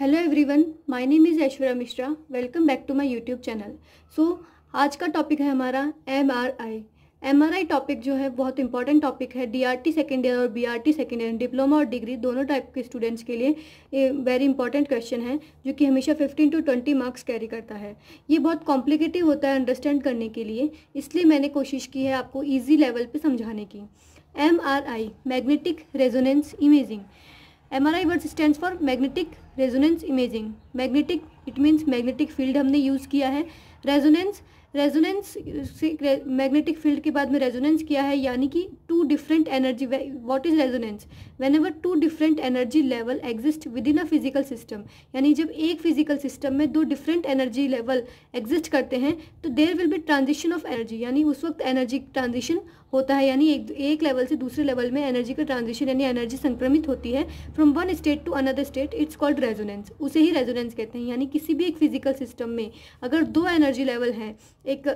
Hello everyone my name is Aishwarya Mishra welcome back to my YouTube channel so आज का topic है हमारा MRI MRI topic जो है बहुत इंपॉर्टेंट टॉपिक है डीआरटी सेकेंड ईयर और बीआरटी सेकेंड ईयर डिप्लोमा और डिग्री दोनों टाइप के स्टूडेंट्स के लिए ये वेरी इंपॉर्टेंट क्वेश्चन है जो कि हमेशा fifteen to twenty marks carry करता है ये बहुत कॉम्प्लिकेटिव होता है अंडरस्टैंड करने के लिए इसलिए मैंने कोशिश की है आपको ईजी लेवल पर समझाने की M magnetic resonance imaging M R I word stand for magnetic resonance imaging magnetic it means magnetic field हमने यूज़ किया है रेजोनेंस रेजोनेंस से मैग्नेटिक फील्ड के बाद में रेजोनेंस किया है यानी कि two different energy what is resonance whenever two different energy level exist within a physical system यानी जब एक फिजिकल सिस्टम में दो डिफरेंट एनर्जी लेवल एग्जिस्ट करते हैं तो there will be transition of energy यानी उस वक्त एनर्जी ट्रांजिशन होता है यानी एक, एक लेवल से दूसरे लेवल में एनर्जी का ट्रांजिशन यानी एनर्जी संक्रमित होती है from one state to another state it's called resonance उसे ही रेजोनेंस कहते हैं यानी किसी भी एक फिजिकल सिस्टम में अगर दो एनर्जी लेवल हैं एक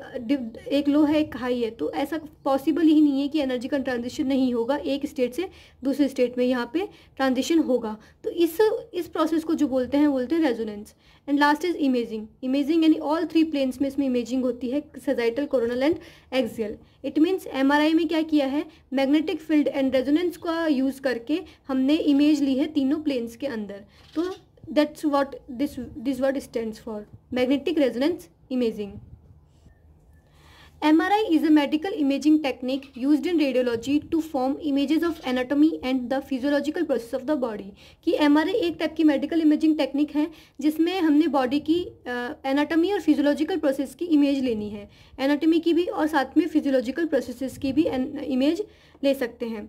एक लो है एक हाई है तो ऐसा पॉसिबल ही नहीं है कि एनर्जी का ट्रांजिशन नहीं होगा एक स्टेट से दूसरे स्टेट में यहाँ पे ट्रांजिशन होगा तो इस इस प्रोसेस को जो बोलते हैं बोलते हैं resonance and last is imaging imaging यानी ऑल थ्री प्लेन्स में इसमें इमेजिंग होती है sagittal coronal and axial it means M में क्या किया है मैग्नेटिक फील्ड एंड रेजोनेंस का यूज़ करके हमने इमेज ली है तीनों प्लेन्स के अंदर तो that's what this this word stand for magnetic resonance imaging MRI is a medical imaging technique used in radiology to form images of anatomy and the physiological process of the body कि MRI एक type की medical imaging technique है जिसमें हमने body की anatomy और physiological process की image लेनी है anatomy की भी और साथ में physiological processes की भी image ले सकते हैं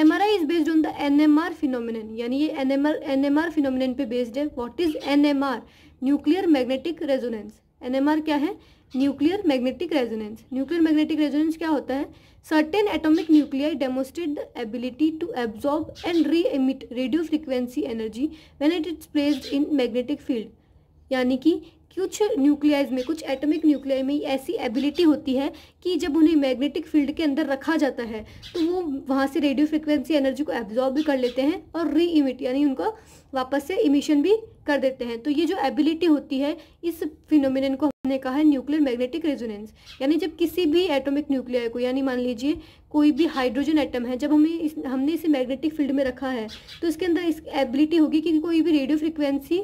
M R I is based on the N M R phenomenon यानी ये N M R N M R phenomenon पे बेस्ड है what is N M R nuclear magnetic resonance N M R क्या है nuclear magnetic resonance nuclear magnetic resonance क्या होता है certain atomic nuclear demonstrate the ability to absorb and reemit radio frequency energy when it is placed in magnetic field यानी कि कुछ न्यूक्लियाइज में कुछ एटॉमिक न्यूक्लियाई में ऐसी एबिलिटी होती है कि जब उन्हें मैग्नेटिक फील्ड के अंदर रखा जाता है तो वो वहाँ से रेडियो फ्रिक्वेंसी एनर्जी को एब्जॉर्ब भी कर लेते हैं और री इमिट यानी उनका वापस से इमिशन भी कर देते हैं तो ये जो एबिलिटी होती है इस फिनोमिनन को हमने कहा है न्यूक्लियर मैग्नेटिक रेजोनेंस यानी जब किसी भी एटॉमिक न्यूक्लियर को यानी मान लीजिए कोई भी हाइड्रोजन एटम है जब हमें इस हमने इसे मैग्नेटिक फील्ड में रखा है तो इसके अंदर इस एबिलिटी होगी कि कोई भी रेडियो फ्रिक्वेंसी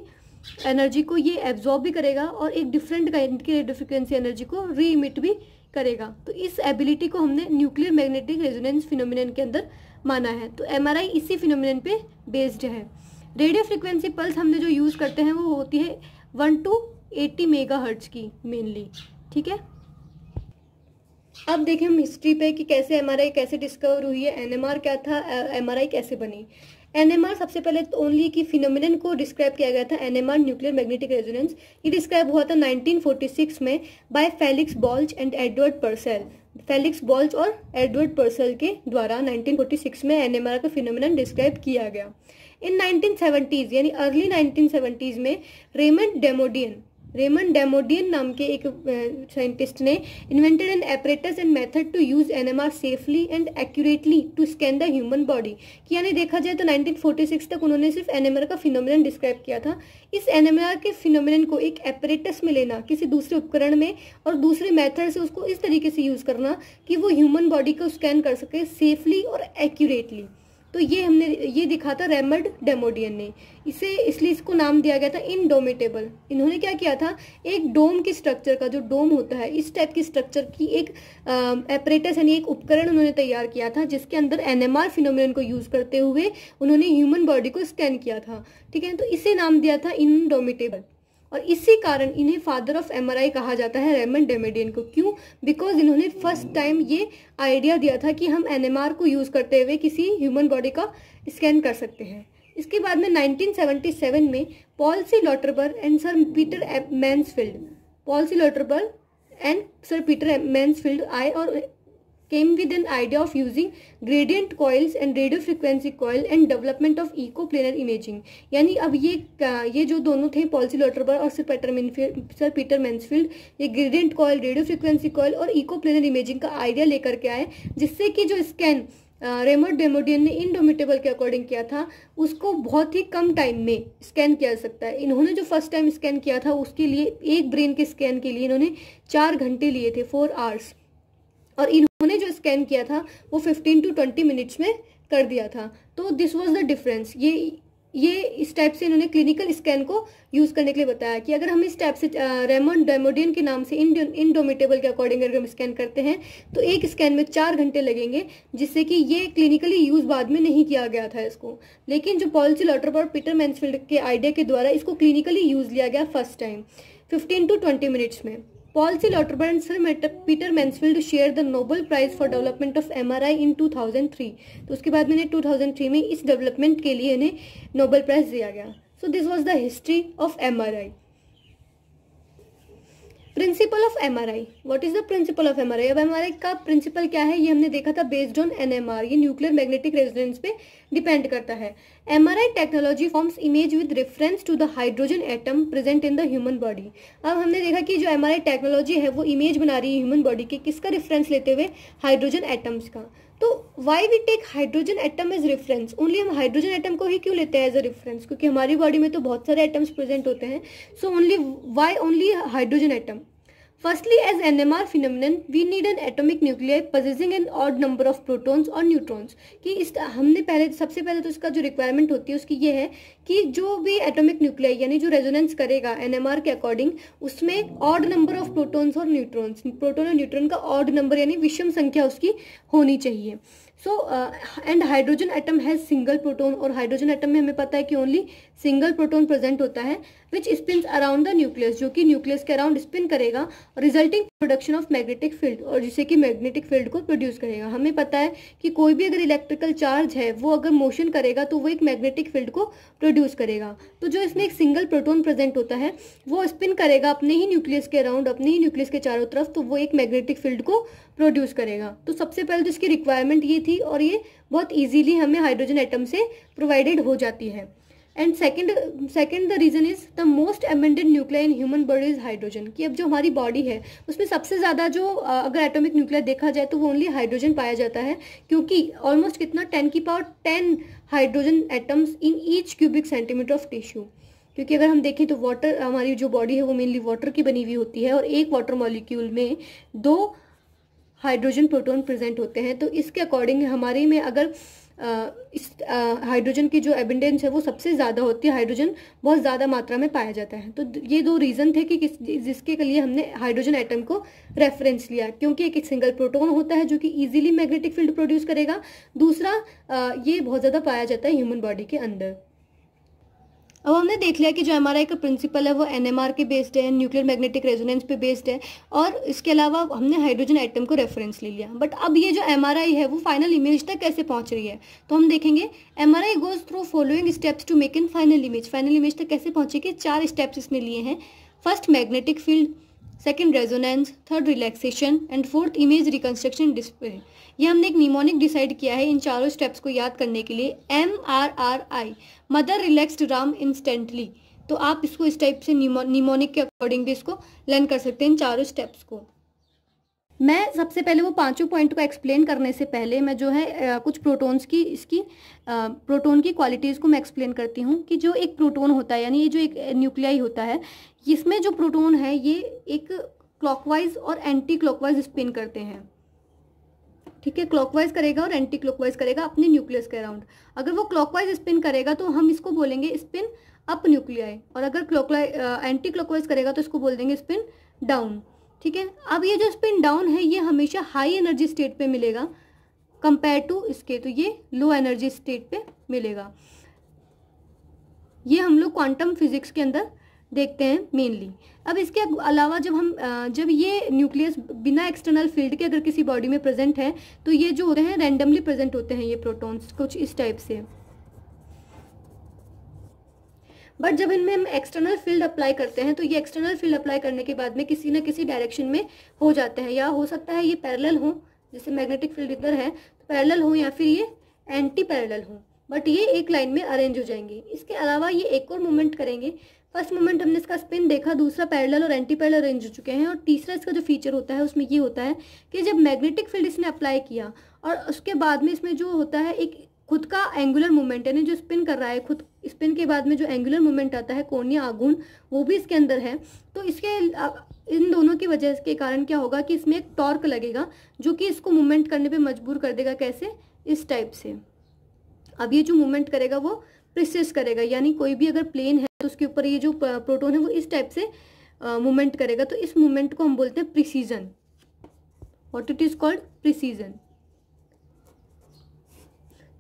एनर्जी को ये एब्जॉर्ब भी करेगा और एक डिफरेंट काइंड की रेडियो फ्रिक्वेंसी एनर्जी को रीइमिट भी करेगा तो इस एबिलिटी को हमने न्यूक्लियर मैग्नेटिक रेजोनेंस फिनोमिनन के अंदर माना है तो एम इसी फिनोमिनन पे बेस्ड है रेडियो फ्रिक्वेंसी पल्स हमने जो यूज़ करते हैं वो होती है वन टू एट्टी मेगा की मेनली ठीक है अब देखें हम हिस्ट्री पे कि कैसे एमआरआई कैसे डिस्कवर हुई है एनएमआर क्या था एमआरआई कैसे बनी एनएमआर सबसे पहले तो ओनली की फिनोमिनन को डिस्क्राइब किया गया था एनएमआर न्यूक्लियर मैग्नेटिक रेजोनेंस ये डिस्क्राइब हुआ था 1946 में by Felix Bloch and Edward Purcell Felix Bloch और एडवर्ड पर्सेल के द्वारा 1946 में एनएमआर का फिनोमिनन डिस्क्राइब किया गया इन 1970s यानी अर्ली 1970s में रेमंड डेमोडियन रेमन डेमोडियन नाम के एक साइंटिस्ट ने invented an apparatus and method to use NMR safely and accurately to scan the human body कि यानी देखा जाए तो 1946 तक उन्होंने सिर्फ एनएमआर का फिनोमिनन डिस्क्राइब किया था इस एनएमआर के फिनोमिनन को एक एपरेटस में लेना किसी दूसरे उपकरण में और दूसरे मैथड से उसको इस तरीके से यूज करना कि वो ह्यूमन बॉडी को स्कैन कर सके सेफली और एक्यूरेटली तो ये हमने ये दिखा था रेमर्ड डेमोडियन ने इसे इसलिए इसको नाम दिया गया था इनडोमिटेबल इन्होंने क्या किया था एक डोम की स्ट्रक्चर का जो डोम होता है इस टाइप की स्ट्रक्चर की एक एपरेटस यानी एक उपकरण उन्होंने तैयार किया था जिसके अंदर एनएमआर फिनोमिन को यूज करते हुए उन्होंने ह्यूमन बॉडी को स्कैन किया था ठीक है तो इसे नाम दिया था इनडोमिटेबल और इसी कारण इन्हें फादर ऑफ एमआरआई कहा जाता है रेमन डेमेडियन को क्यों बिकॉज इन्होंने फर्स्ट टाइम ये आइडिया दिया था कि हम एनएमआर को यूज़ करते हुए किसी ह्यूमन बॉडी का स्कैन कर सकते हैं इसके बाद में 1977 में Paul C Lauterbur and sir Peter Mansfield Paul C Lauterbur and sir Peter Mansfield आए और came with an idea of using gradient coils and radio frequency coil and development of eco planar imaging यानी अब ये ये जो दोनों थे Paul C aur और sir mansfield sir Peter Mansfield ये gradient coil radio frequency coil और इको प्लेनर इमेजिंग का आइडिया लेकर के aaye जिससे कि जो स्कैन रेमोट डेमोडियन ने इनडोमिटेबल के अकॉर्डिंग किया था उसको बहुत ही कम टाइम में स्कैन किया जा सकता है इन्होंने जो फर्स्ट टाइम स्कैन किया था उसके लिए एक ब्रेन के स्कैन के लिए इन्होंने चार घंटे लिए थे फोर आवर्स और इन्होंने जो स्कैन किया था वो फिफ्टीन टू ट्वेंटी मिनट्स में कर दिया था तो दिस वॉज द डिफरेंस ये ये इस टाइप से इन्होंने क्लिनिकल स्कैन को यूज़ करने के लिए बताया कि अगर हम इस टाइप से रेमन डेमोडियन के नाम से इनडोमिटेबल के अकॉर्डिंग अगर हम स्कैन करते हैं तो एक स्कैन में चार घंटे लगेंगे जिससे कि ये क्लिनिकली यूज़ बाद में नहीं किया गया था इसको लेकिन जो पॉलिसी लॉटर पर पीटर मैंसफील्ड के आइडिया के द्वारा इसको क्लिनिकली यूज़ लिया गया first time fifteen to twenty minutes में Palsy Lauterbach and Sir Peter Mansfield share the Nobel prize for development of MRI in 2003 तो उसके बाद मैंने 2003 में इस डेवलपमेंट के लिए इन्हें नोबल प्राइज दिया गया so this was the history of MRI principle of M R I what is the principle of I अब एम आर आई का प्रिंसिपल क्या है ये हमने देखा था based on N M R ये न्यूक्लियर मैग्नेटिक रेजिडेंस पे डिपेंड करता है M R I technology forms image with reference to the hydrogen atom present in the human body अब हमने देखा कि जो एम आर आई टेक्नोलॉजी है वो इमेज बना रही है ह्यूमन बॉडी के किसका रेफरेंस लेते हुए हाइड्रोजन एटम्स का तो why we take hydrogen atom as reference only हम हाइड्रोजन एटम को ही क्यों लेते हैं एज अ रेफरेंस क्योंकि हमारी बॉडी में तो बहुत सारे एटम्स प्रेजेंट होते हैं so only why only hydrogen atom Firstly, as NMR phenomenon, we need an atomic nuclei possessing an odd number of protons or neutrons. कि इस हमने पहले सबसे पहले तो इसका जो रिक्वायरमेंट होती है उसकी ये है कि जो भी एटॉमिक न्यूक्लियाई यानी जो रेजोनेंस करेगा एनएमआर के अकॉर्डिंग उसमें ऑड नंबर ऑफ प्रोटॉन्स और न्यूट्रॉन्स प्रोटॉन और न्यूट्रॉन का ऑड नंबर यानी विषम संख्या उसकी होनी चाहिए so and hydrogen atom has single proton और हाइड्रोजन एटम में हमें पता है कि ओनली सिंगल प्रोटोन प्रेजेंट होता है which spin around the nucleus जो कि न्यूक्लियस के अराउंड स्पिन करेगा और resulting production of magnetic field और जिसे कि मैग्नेटिक फील्ड को प्रोड्यूस करेगा हमें पता है कि कोई भी अगर इलेक्ट्रिकल चार्ज है वो अगर मोशन करेगा तो वो एक मैग्नेटिक फील्ड को प्रोड्यूस करेगा तो जो इसमें एक सिंगल प्रोटोन प्रेजेंट होता है वो स्पिन करेगा अपने ही न्यूक्लियस के अराउंड अपने ही न्यूक्लियस के चारों तरफ तो वो एक मैग्नेटिक फील्ड को प्रोड्यूस करेगा तो सबसे पहले तो इसकी रिक्वायरमेंट ये थी और ये बहुत ईजीली हमें हाइड्रोजन एटम से प्रोवाइडेड हो जाती है and second second the reason is the most amended nuclear in human body is hydrogen कि अब जो हमारी बॉडी है उसमें सबसे ज़्यादा जो अगर एटॉमिक न्यूक्लियर देखा जाए तो वो ओनली हाइड्रोजन पाया जाता है क्योंकि ऑलमोस्ट कितना टेन की power ten hydrogen atoms in each cubic centimetre of tissue क्योंकि अगर हम देखें तो वाटर हमारी जो बॉडी है वो मेनली वाटर की बनी हुई होती है और एक वाटर मॉलिक्यूल में दो हाइड्रोजन प्रोटोन प्रेजेंट होते हैं तो इसके अकॉर्डिंग हमारे में अगर इस हाइड्रोजन की जो एबिडेंस है वो सबसे ज़्यादा होती है हाइड्रोजन बहुत ज़्यादा मात्रा में पाया जाता है तो ये दो रीज़न थे कि किस जिसके लिए हमने हाइड्रोजन एटम को रेफरेंस लिया क्योंकि एक, एक सिंगल प्रोटोन होता है जो कि इजीली मैग्नेटिक फील्ड प्रोड्यूस करेगा दूसरा आ, ये बहुत ज़्यादा पाया जाता है ह्यूमन बॉडी के अंदर अब हमने देख लिया कि जो हमारा एक प्रिंसिपल है वो एनएमआर के बेस्ड है न्यूक्लियर मैग्नेटिक रेजोनेंस पे बेस्ड है और इसके अलावा हमने हाइड्रोजन आइटम को रेफरेंस ले लिया बट अब ये जो एम है वो फाइनल इमेज तक कैसे पहुंच रही है तो हम देखेंगे M R I goes through following steps to make in final image final image तक कैसे पहुंचेगी चार स्टेप्स इसने लिए हैं first magnetic field second resonance third relaxation and fourth image reconstruction display ये हमने एक निमोनिक डिसाइड किया है इन चारों स्टेप्स को याद करने के लिए M R R I mother relaxed Ram instantly तो आप इसको इस टाइप से निमोनिक के अकॉर्डिंग भी इसको लर्न कर सकते हैं इन चारों स्टेप्स को मैं सबसे पहले वो पांचों पॉइंट को एक्सप्लेन करने से पहले मैं जो है कुछ प्रोटॉन्स की इसकी प्रोटॉन की क्वालिटीज़ को मैं एक्सप्लेन करती हूँ कि जो एक प्रोटॉन होता है यानी ये जो एक न्यूक्लियाई होता है इसमें जो प्रोटॉन है ये एक क्लॉकवाइज और एंटी क्लॉकवाइज स्पिन करते हैं ठीक है क्लॉकवाइज करेगा और एंटी क्लॉकवाइज करेगा अपने न्यूक्लियस के अराउंड अगर वो क्लॉकवाइज स्पिन करेगा तो हम इसको बोलेंगे स्पिन अप न्यूक्लियाई और अगर क्लॉकवाइज एंटी क्लॉकवाइज करेगा तो इसको बोल देंगे स्पिन डाउन ठीक है अब ये जो स्पिन डाउन है ये हमेशा हाई एनर्जी स्टेट पे मिलेगा कंपेयर टू इसके तो ये लो एनर्जी स्टेट पे मिलेगा ये हम लोग क्वांटम फिजिक्स के अंदर देखते हैं मेनली अब इसके अलावा जब हम जब ये न्यूक्लियस बिना एक्सटर्नल फील्ड के अगर किसी बॉडी में प्रेजेंट है तो ये जो होते हैं रैंडमली प्रेजेंट होते हैं ये प्रोटॉन्स कुछ इस टाइप से बट जब इनमें हम एक्सटर्नल फील्ड अप्लाई करते हैं तो ये एक्सटर्नल फील्ड अप्लाई करने के बाद में किसी न किसी डायरेक्शन में हो जाते हैं या हो सकता है ये पैरेलल हो जैसे मैग्नेटिक फील्ड इधर है तो पैरेलल हो या फिर ये एंटी पैरेलल हो बट ये एक लाइन में अरेंज हो जाएंगे इसके अलावा ये एक और मूवमेंट करेंगे फर्स्ट मोमेंट हमने इसका स्पिन देखा दूसरा पैरेलल और एंटी पैरेलल अरेंज हो चुके हैं और तीसरा इसका जो फीचर होता है उसमें ये होता है कि जब मैग्नेटिक फील्ड इसने अप्लाई किया और उसके बाद में इसमें जो होता है एक खुद का एंगुलर मोमेंट यानी जो स्पिन कर रहा है खुद स्पिन के बाद में जो एंगुलर मोमेंट आता है कोर्निया आगुन वो भी इसके अंदर है तो इसके इन दोनों की वजह के कारण क्या होगा कि इसमें एक टॉर्क लगेगा जो कि इसको मूवमेंट करने पे मजबूर कर देगा कैसे इस टाइप से अब ये जो मूवमेंट करेगा वो प्रिसेस करेगा यानी कोई भी अगर प्लेन है तो उसके ऊपर ये जो प्रोटोन है वो इस टाइप से मूवमेंट करेगा तो इस मूवमेंट को हम बोलते हैं precision what it is called precision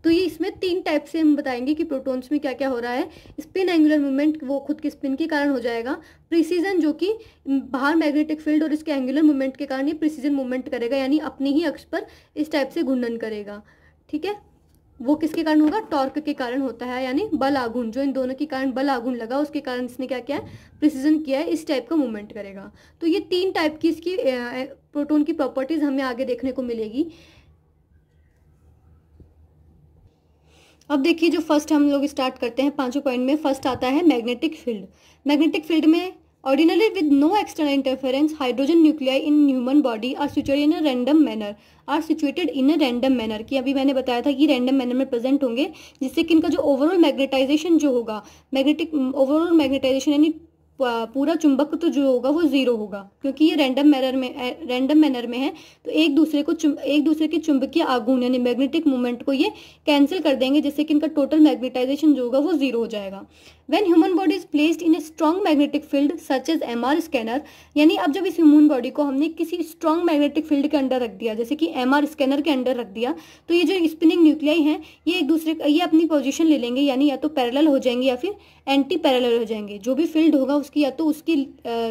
तो ये इसमें तीन टाइप से हम बताएंगे कि प्रोटॉन्स में क्या क्या हो रहा है स्पिन एंगुलर मूवमेंट वो खुद के स्पिन के कारण हो जाएगा प्रिसीजन जो कि बाहर मैग्नेटिक फील्ड और इसके एंगुलर मूवमेंट के कारण ये प्रिसीजन मूवमेंट करेगा यानी अपने ही अक्ष पर इस टाइप से घुंडन करेगा ठीक है वो किसके कारण होगा टॉर्क के कारण होता है यानी बल आगुन जो इन दोनों के कारण बल आगुन लगा उसके कारण इसने क्या किया है प्रिसीजन किया है इस टाइप का मूवमेंट करेगा तो ये तीन टाइप की इसकी प्रोटोन की प्रॉपर्टीज़ हमें आगे देखने को मिलेगी अब देखिए जो फर्स्ट हम लोग स्टार्ट करते हैं पांचों पॉइंट में फर्स्ट आता है मैग्नेटिक फील्ड मैग्नेटिक फील्ड में ordinary with no external interference hydrogen nuclei in human body are situated in a random manner are situated in a random manner कि अभी मैंने बताया था कि रैंडम मैनर में प्रेजेंट होंगे जिससे कि इनका जो ओवरऑल मैग्नेटाइजेशन जो होगा मैग्नेटिक ओवरऑल मैग्नेटाइजेशन यानी पूरा चुंबक तो जो होगा वो जीरो होगा क्योंकि ये रैंडम मैनर में रैंडम मैनर में है तो एक दूसरे को एक दूसरे के चुंबकीय आगुन यानी मैग्नेटिक मूवमेंट को ये कैंसिल कर देंगे जिससे कि इनका टोटल मैग्नेटाइजेशन जो होगा वो जीरो हो जाएगा when human body is placed in a strong magnetic field such as M scanner यानी अब जब इस ह्यूमन बॉडी को हमने किसी स्ट्रॉन्ग मैग्नेटिक फील्ड के अंडर रख दिया जैसे कि एम स्कैनर के अंडर रख दिया तो ये जो स्पिनिंग न्यूक्लियाई है ये एक दूसरे ये अपनी पोजिशन ले लेंगे यानी या तो पैरल हो जाएंगे या फिर एंटी पैरल हो जाएंगे जो भी फील्ड होगा उस क्रॉस किया या तो उसकी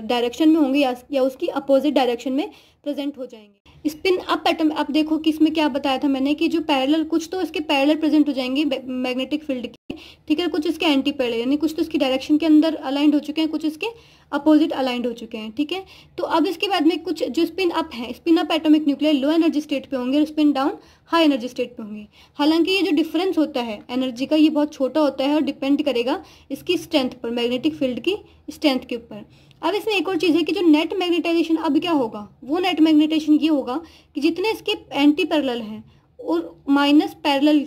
डायरेक्शन में होंगे या, या उसकी अपोजिट डायरेक्शन में प्रेजेंट हो जाएंगे स्पिन अप एटम अब देखो कि इसमें क्या बताया था मैंने कि जो पैरेलल कुछ तो इसके पैरेलल प्रेजेंट हो जाएंगे मैग्नेटिक फील्ड के ठीक है कुछ इसके एंटी पैरेलल यानी कुछ तो इसकी डायरेक्शन के अंदर अलाइंड हो चुके हैं कुछ इसके अपोजिट अलाइंड हो चुके हैं ठीक है तो अब इसके बाद में कुछ जो स्पिन अप है spin up atomic nuclear low energy state पे होंगे और spin down high energy state पे होंगे हालांकि ये जो डिफरेंस होता है एनर्जी का ये बहुत छोटा होता है और डिपेंड करेगा इसकी स्ट्रेंथ पर मैग्नेटिक फील्ड की स्ट्रेंथ के ऊपर अब इसमें एक और चीज़ है कि जो नेट मैग्नेटाइजेशन अब क्या होगा वो नेट मैग्नेटाइजेशन ये होगा कि जितने इसके एंटी पैरल हैं और माइनस पैरल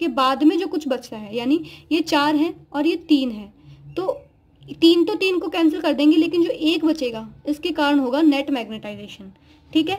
के बाद में जो कुछ बचता है यानी ये चार हैं और ये तीन है तो तीन तो तीन को कैंसिल कर देंगे लेकिन जो एक बचेगा इसके कारण होगा नेट मैग्नेटाइजेशन ठीक है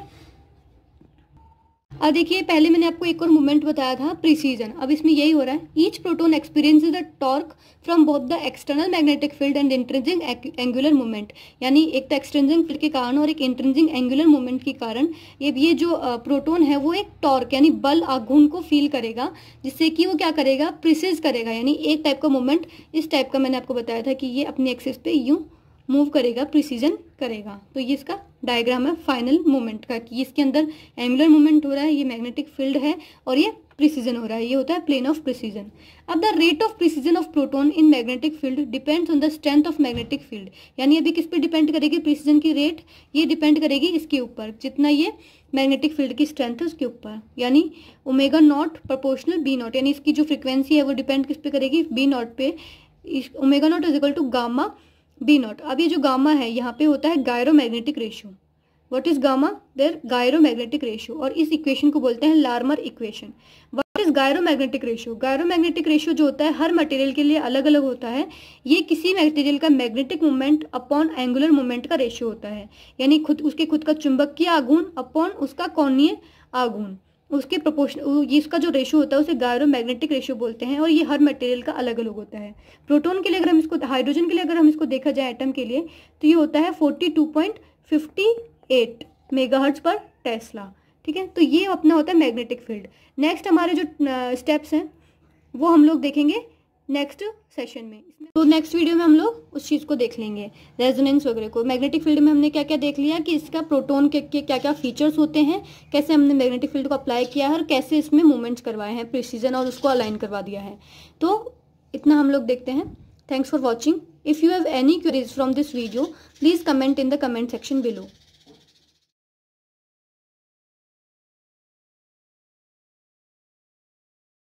अब देखिए पहले मैंने आपको एक और मूवमेंट बताया था प्रिसीजन अब इसमें यही हो रहा है each proton experience the torque from both the external magnetic field and intrinsic angular movement यानी एक तो एक्सटेंजिंग फील्ड के कारण और एक इंट्रेंजिंग एंगुलर मूवमेंट के कारण ये ये जो प्रोटोन है वो एक टॉर्क यानी बल आघूर्ण को फील करेगा जिससे कि वो क्या करेगा प्रिसीज करेगा यानी एक टाइप का मूवमेंट इस टाइप का मैंने आपको बताया था कि ये अपनी एक्सेस पे यूँ मूव करेगा प्रिसीजन करेगा तो ये इसका डायग्राम है फाइनल मोमेंट का कि इसके अंदर एंगुलर मोमेंट हो रहा है ये मैग्नेटिक फील्ड है और ये प्रिसीजन हो रहा है ये होता है प्लेन ऑफ प्रिसीजन अब the rate of precision of proton in magnetic field depends on the strength of magnetic field यानी अभी किस पे डिपेंड करेगी प्रिसीजन की रेट ये डिपेंड करेगी इसके ऊपर जितना ये मैग्नेटिक फील्ड की स्ट्रेंथ है उसके ऊपर यानी omega naught proportional B naught यानी इसकी जो फ्रिक्वेंसी है वो डिपेंड किस पे करेगी बी नॉट पे omega naught is equal to gamma B naught अब ये जो गामा है यहाँ पे होता है gyromagnetic ratio what is gamma there gyromagnetic ratio और इस इक्वेशन को बोलते हैं Larmor equation what is gyromagnetic ratio gyromagnetic ratio जो होता है हर मटेरियल के लिए अलग अलग होता है ये किसी मटेरियल का magnetic movement upon angular movement का रेशियो होता है यानी खुद उसके खुद का चुंबकीय आगुन अपॉन उसका कौनिय आगुन उसके प्रोपोर्शन इसका जो रेशो होता है उसे गायरो मैग्नेटिक रेशो बोलते हैं और ये हर मटेरियल का अलग अलग होता है प्रोटोन के लिए अगर हम इसको हाइड्रोजन के लिए अगर हम इसको देखा जाए एटम के लिए तो ये होता है forty two point fifty eight megahertz पर टेस्ला ठीक है तो ये अपना होता है मैग्नेटिक फील्ड नेक्स्ट हमारे जो स्टेप्स हैं वो हम लोग देखेंगे नेक्स्ट सेशन में तो नेक्स्ट वीडियो में हम लोग उस चीज़ को देख लेंगे रेजोनेंस वगैरह को मैग्नेटिक फील्ड में हमने क्या क्या देख लिया कि इसका प्रोटोन के, के क्या क्या फीचर्स होते हैं कैसे हमने मैग्नेटिक फील्ड को अप्लाई किया है और कैसे इसमें मूवमेंट्स करवाए हैं प्रिसीजन और उसको अलाइन करवा दिया है तो इतना हम लोग देखते हैं thanks for watching if you have any queries from this video please comment in the comment section below